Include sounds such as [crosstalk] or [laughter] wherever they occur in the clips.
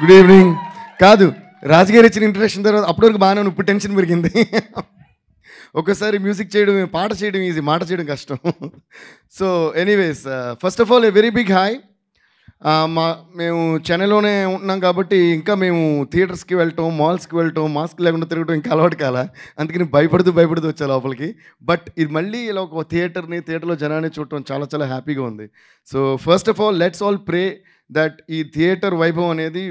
good evening కాదు రాజగారి ఇచ్చిన introduction తర్వాత వరకు బాగానే ఇప్పుడు టెన్షన్ పెరిగింది ఒకసారి మ్యూజిక్ చేయడం పాట చేయడం ఈజీ మాట చేయడం కష్టం so anyways first of all a very big hi మా మేము చెన్నైలోనే ఉంటున్నాం కాబట్టి ఇంకా మేము థియేటర్స్కి వెళ్ళటం మాల్స్కి వెళ్ళటం మాస్క్ లేకుండా తిరగటం ఇంకా అలవాటు కాల అందుకని భయపడుతూ భయపడుతూ వచ్చా లోపలికి బట్ ఇది మళ్ళీ ఇలా ఒక థియేటర్ని థియేటర్లో జనాన్ని చూడటం చాలా చాలా హ్యాపీగా ఉంది so first of all let's all pray that ఈ థియేటర్ వైభవం అనేది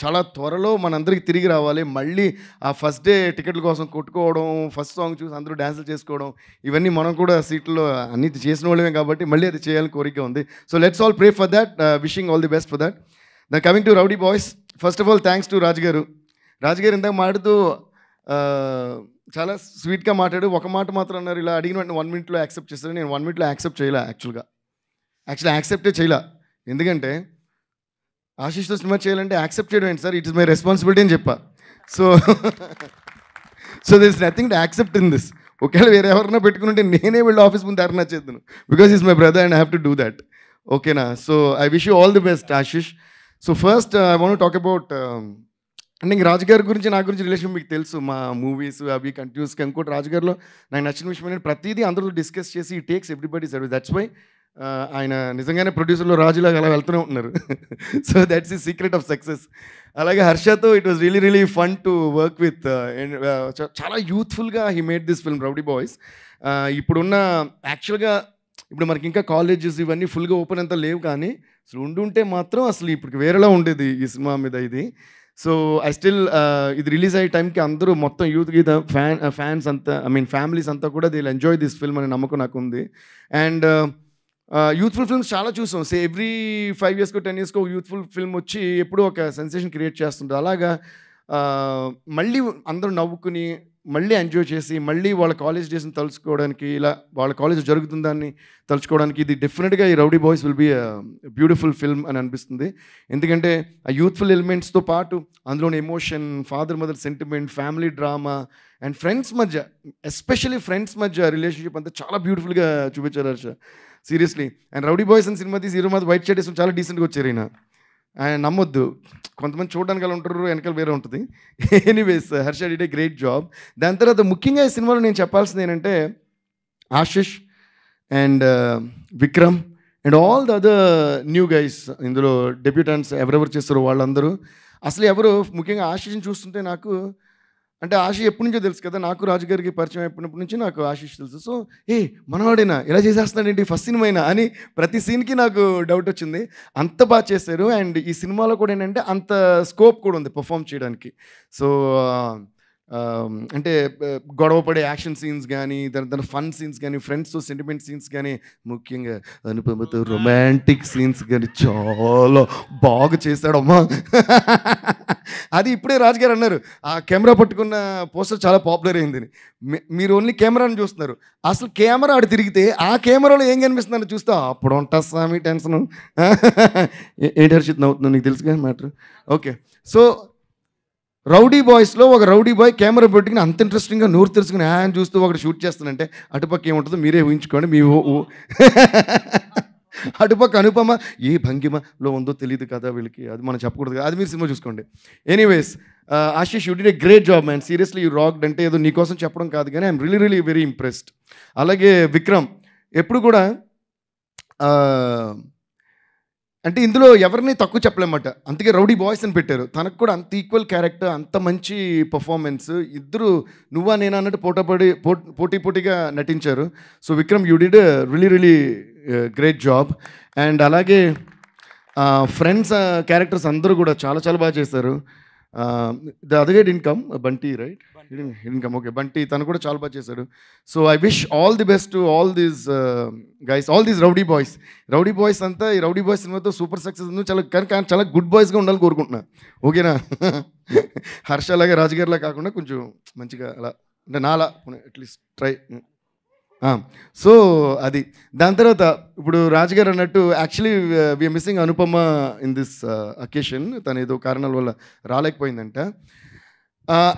చాలా త్వరలో మనందరికీ తిరిగి రావాలి మళ్ళీ ఆ ఫస్ట్ డే టికెట్ల కోసం కొట్టుకోవడం ఫస్ట్ సాంగ్ చూసి అందరూ డ్యాన్సులు చేసుకోవడం ఇవన్నీ మనం కూడా సీట్లో అన్ని చేసిన వాళ్ళమే కాబట్టి మళ్ళీ అది చేయాలని కోరిక ఉంది so let's all pray for that wishing all the best for that the coming to Rowdy Boys first of all thanks to రాజుగారు రాజుగారు ఇందాక మాడుతూ చాలా స్వీట్గా మాట్లాడు ఒక మాట మాత్రం అన్నారు ఇలా అడిగిన వెంటనే వన్ మినిట్లో యాక్సెప్ట్ చేస్తారు నేను వన్ మినిట్లో యాక్సెప్ట్ చేయలే యాక్చువల్గా యాక్చువల్గా యాక్సెప్టే చేయలే ఎందుకంటే ఆశిష్తో సినిమా చేయాలంటే యాక్సెప్ట్ చేయడం ఏంటి sir it is my responsibility అని చెప్పా so so this nothing to accept in this ఒకవేళ వేరే ఎవరైనా పెట్టుకుంటే నేనే వెళ్ళి ఆఫీస్ ముందు ధర్నా చేద్దాను because is my brother and have to do that ఓకేనా so I wish you all the best Ashish so first I want talk about అంటే ఇంక రాజుగారి గురించి నా గురించి రిలేషన్ మీకు తెలుసు మా మూవీస్ అవి కంటిన్యూస్గా ఇంకోటి రాజుగారిలో నాకు నచ్చిన విషయం అనేది ప్రతిదీ అందరితో డిస్కస్ చేసి ఈ takes everybody service that's why ఆయన నిజంగానే ప్రొడ్యూసర్లో రాజులాగా అలా వెళ్తూనే ఉంటున్నారు so that's the secret of success అలాగే హర్షతో it was really really fun to work with చాలా యూత్ఫుల్గా he made this film Rowdy Boys ఇప్పుడున్న యాక్చువల్గా ఇప్పుడు మనకి ఇంకా కాలేజెస్ ఇవన్నీ ఫుల్గా ఓపెన్ అంతా లేవు కానీ అసలు ఉండుంటే మాత్రం అసలు ఇప్పుడు వేరేలా ఉండేది ఈ సినిమా మీద ఇది సో ఐ స్టిల్ ఇది రిలీజ్ అయ్యే టైంకి అందరూ మొత్తం youth Geetha fan fans uh, అంతా ఐ మీన్ ఫ్యామిలీస్ అంతా కూడా దీని ఎంజాయ్ దిస్ ఫిల్మ్ అనే నమ్మకం నాకు ఉంది అండ్ యూత్ఫుల్ ఫిల్మ్స్ చాలా చూసాం సే ఎవ్రీ ఫైవ్ ఇయర్స్కో టెన్ ఇయర్స్కో యూత్ఫుల్ ఫిల్మ్ వచ్చి ఎప్పుడూ ఒక సెన్సేషన్ క్రియేట్ చేస్తుంటారు అలాగా మళ్ళీ అందరూ నవ్వుకుని మళ్ళీ ఎంజాయ్ చేసి మళ్ళీ వాళ్ళ కాలేజ్ డేస్ని తలుచుకోవడానికి ఇలా వాళ్ళ కాలేజ్ జరుగుతుందని తలుచుకోవడానికి ఇది డెఫినెట్గా ఈ Rowdy Boys will be beautiful film అని అనిపిస్తుంది ఎందుకంటే ఆ యూత్ఫుల్ ఎలిమెంట్స్తో పాటు అందులోని emotion father mother sentiment family drama and friends మధ్య ఎస్పెషలీ ఫ్రెండ్స్ మధ్య రిలేషన్షిప్ అంతా చాలా బ్యూటిఫుల్గా చూపించారు sir seriously and Rowdy Boys అని సినిమా తీసి ఈరోజు వైట్ షర్ట్ వేసుకుని చాలా డీసెంట్గా వచ్చారు ఆయన ఆయన నమ్మొద్దు కొంతమంది చూడడానికి అలా ఉంటారు వెనకాల వేరే ఉంటుంది anyways Harsha did a great job దాని తర్వాత ముఖ్యంగా ఈ సినిమాలో నేను చెప్పాల్సింది ఏంటంటే Ashish and uh, Vikram and all the other new guys ఇందులో డెప్యూటెంట్స్ ఎవరెవరు చేస్తారో వాళ్ళందరూ అసలు ఎవరు ముఖ్యంగా ఆశిష్ని చూస్తుంటే నాకు అంటే ఆశ ఎప్పటి నుంచో తెలుసు కదా నాకు రాజుగారికి పరిచయం ఎప్పటినప్పటి నుంచి నాకు ఆశీష్ తెలుసు సో ఏ మనవాడేనా ఎలా చేసేస్తున్నాడేంటి ఫస్ట్ అయినా అని ప్రతి సీన్కి నాకు డౌట్ వచ్చింది అంత బాగా చేశారు అండ్ ఈ సినిమాలో కూడా ఏంటంటే అంత స్కోప్ కూడా ఉంది పర్ఫామ్ చేయడానికి సో అంటే గొడవ పడే యాక్షన్ సీన్స్ కానీ దాని దాని ఫన్ సీన్స్ కానీ ఫ్రెండ్స్తో సెంటిమెంట్ సీన్స్ కానీ ముఖ్యంగా అనుపమతో రొమాంటిక్ సీన్స్ కానీ చాలా బాగా చేశాడమ్మా అది ఇప్పుడే రాజుగారు అన్నారు ఆ కెమెరా పట్టుకున్న పోస్టర్ చాలా పాపులర్ అయింది మీరు ఓన్లీ కెమెరాను చూస్తున్నారు అసలు కెమెరా ఆడు తిరిగితే ఆ కెమెరాలో ఏం కనిపిస్తుందని చూస్తా అప్పుడు ఉంటా స్వామి టెన్షన్ ఏంటి హర్షితం నవ్వుతుందో నీకు తెలుసు కానీ మ్యాటర్ ఓకే సో రౌడీ బాయ్స్లో ఒక రౌడీ బాయ్ కెమెరా పెట్టుకుని అంత ఇంట్రెస్టింగ్గా నోరు తెలుసుకుని ఆయన చూస్తూ ఒకటి షూట్ చేస్తానంటే అటుపక్క ఏముంటుందో మీరే ఊహించుకోండి మీ అటుపక్క అనుపమ ఏ భంగిమలో ఉందో తెలియదు కదా వీళ్ళకి అది మనం చెప్పకూడదు కదా అది మీరు సినిమా చూసుకోండి anyways Ashish you did a great job man seriously you rocked అంటే ఏదో నీకోసం చెప్పడం కాదు కానీ I'm really really very impressed అలాగే విక్రమ్ ఎప్పుడు కూడా అంటే ఇందులో ఎవరిని తక్కువ చెప్పలేమట అందుకే రౌడీ బాయ్స్ అని పెట్టారు తనకు కూడా అంత ఈక్వల్ క్యారెక్టర్ అంత మంచి పర్ఫార్మెన్స్ ఇద్దరు నువ్వా నేను అన్నట్టు పోటాపడి పోటీ పోటీగా నటించారు so Vikram you did really really great job and అలాగే ఫ్రెండ్స్ uh, క్యారెక్టర్స్ uh, అందరూ కూడా చాలా చాలా బాగా చేశారు ద అదర్ గైడ్ ఇన్కమ్ బంటీ రైట్ ఇన్కమ్ ఓకే బంటీ తను కూడా చాలా బాగా చేశాడు so I wish all the best all these guys all these Rowdy Boys Rowdy Boys అంతా ఈ రౌడీ బాయ్స్ సినిమాతో సూపర్ సక్సెస్ చాలా కానీ చాలా గుడ్ బాయ్స్గా ఉండాలని కోరుకుంటున్నా ఓకేనా [laughs] హర్ష లాగా రాజగారిలా కాకుండా కొంచెం మంచిగా అలా అంటే నాలా అట్లీస్ట్ ట్రై సో అది దాని తర్వాత ఇప్పుడు రాజుగారు అన్నట్టు actually we are missing Anupama in this occasion తను ఏదో కారణాల వల్ల రాలేకపోయిందంట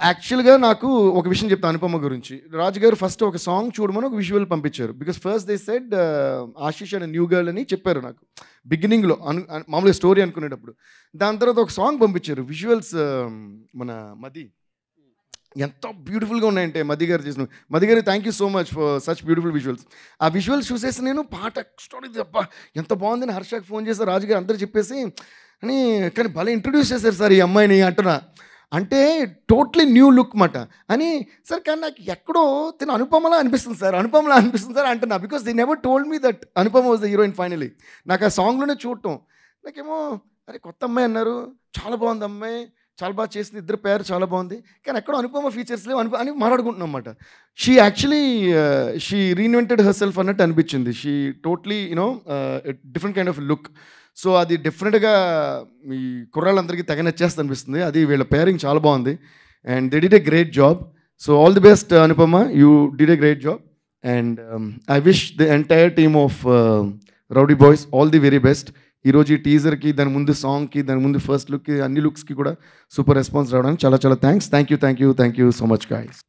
యాక్చువల్గా నాకు ఒక విషయం చెప్తాను అనుపమ గురించి రాజుగారు ఫస్ట్ ఒక సాంగ్ చూడమని ఒక విజువల్ పంపించారు because first they said Ashish and new girl అని చెప్పారు నాకు బిగినింగ్లో అను మామూలుగా స్టోరీ అనుకునేటప్పుడు దాని తర్వాత ఒక సాంగ్ పంపించారు విజువల్స్ um, మన మది ఎంత బ్యూటిఫుల్గా ఉన్నాయంటే మధి గారు చేసిన మధి గారు thank you so much for such beautiful visuals ఆ విజువల్స్ చూసేసి నేను పాట స్టోరీ తప్ప ఎంత బాగుందని హర్షకు ఫోన్ చేసి రాజుగారు అందరు చెప్పేసి అని కానీ భలే ఇంట్రడ్యూస్ చేశారు సార్ ఈ అమ్మాయిని అంటున్నా అంటే టోటలీ న్యూ లుక్ మాట అని సార్ కానీ నాకు ఎక్కడో తిను అనుపమలా అనిపిస్తుంది సార్ అనుపమలా అనిపిస్తుంది సార్ అంటున్నా because they never told me that Anupama was the heroine finally నాకు ఆ సాంగ్లోనే చూడటం నాకేమో అరే కొత్త అమ్మాయి అన్నారు చాలా బాగుంది అమ్మాయి చాలా బాగా చేసింది ఇద్దరు పేరు చాలా బాగుంది కానీ ఎక్కడో అనుపమ ఫీచర్స్ లేవు అనుప అని మాట్లాడుకుంటున్నాం అన్నమాట she actually she reinvented herself అన్నట్టు అనిపించింది she totally you know different kind of look so అది డిఫరెంట్గా ఈ కుర్రాళ్ళందరికీ తెగ నచ్చేస్తా అనిపిస్తుంది అది వీళ్ళ పేరింగ్ చాలా బాగుంది and they did a great job so all the best Anupama you did a great job and I wish the entire team of Rowdy Boys all the very best ఈరోజు ఈ టీజర్కి దాని ముందు సాంగ్కి దాని ముందు ఫస్ట్ లుక్కి అన్ని లుక్స్కి కూడా సూపర్ రెస్పాన్స్ రావడానికి చాలా చాలా thanks thank you thank you thank you so much guys